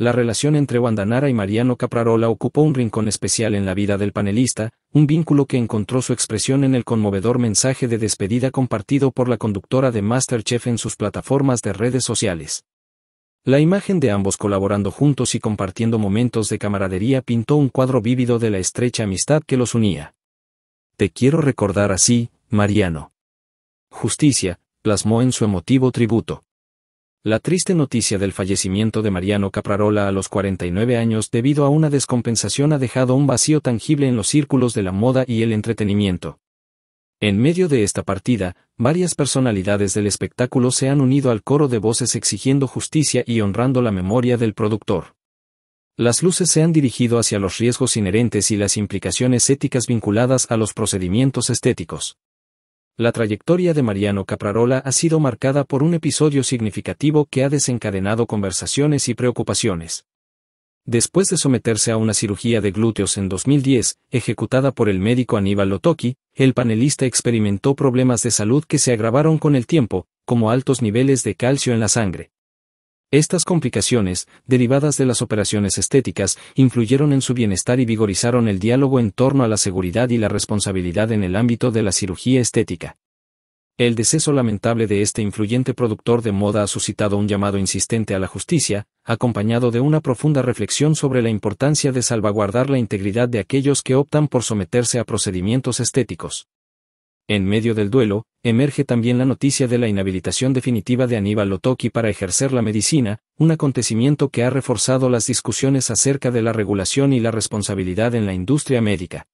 La relación entre Wandanara y Mariano Caprarola ocupó un rincón especial en la vida del panelista, un vínculo que encontró su expresión en el conmovedor mensaje de despedida compartido por la conductora de Masterchef en sus plataformas de redes sociales. La imagen de ambos colaborando juntos y compartiendo momentos de camaradería pintó un cuadro vívido de la estrecha amistad que los unía. Te quiero recordar así, Mariano. Justicia, plasmó en su emotivo tributo. La triste noticia del fallecimiento de Mariano Caprarola a los 49 años debido a una descompensación ha dejado un vacío tangible en los círculos de la moda y el entretenimiento. En medio de esta partida, varias personalidades del espectáculo se han unido al coro de voces exigiendo justicia y honrando la memoria del productor. Las luces se han dirigido hacia los riesgos inherentes y las implicaciones éticas vinculadas a los procedimientos estéticos. La trayectoria de Mariano Caprarola ha sido marcada por un episodio significativo que ha desencadenado conversaciones y preocupaciones. Después de someterse a una cirugía de glúteos en 2010, ejecutada por el médico Aníbal Lotoki, el panelista experimentó problemas de salud que se agravaron con el tiempo, como altos niveles de calcio en la sangre. Estas complicaciones, derivadas de las operaciones estéticas, influyeron en su bienestar y vigorizaron el diálogo en torno a la seguridad y la responsabilidad en el ámbito de la cirugía estética. El deceso lamentable de este influyente productor de moda ha suscitado un llamado insistente a la justicia, acompañado de una profunda reflexión sobre la importancia de salvaguardar la integridad de aquellos que optan por someterse a procedimientos estéticos. En medio del duelo, emerge también la noticia de la inhabilitación definitiva de Aníbal Otoki para ejercer la medicina, un acontecimiento que ha reforzado las discusiones acerca de la regulación y la responsabilidad en la industria médica.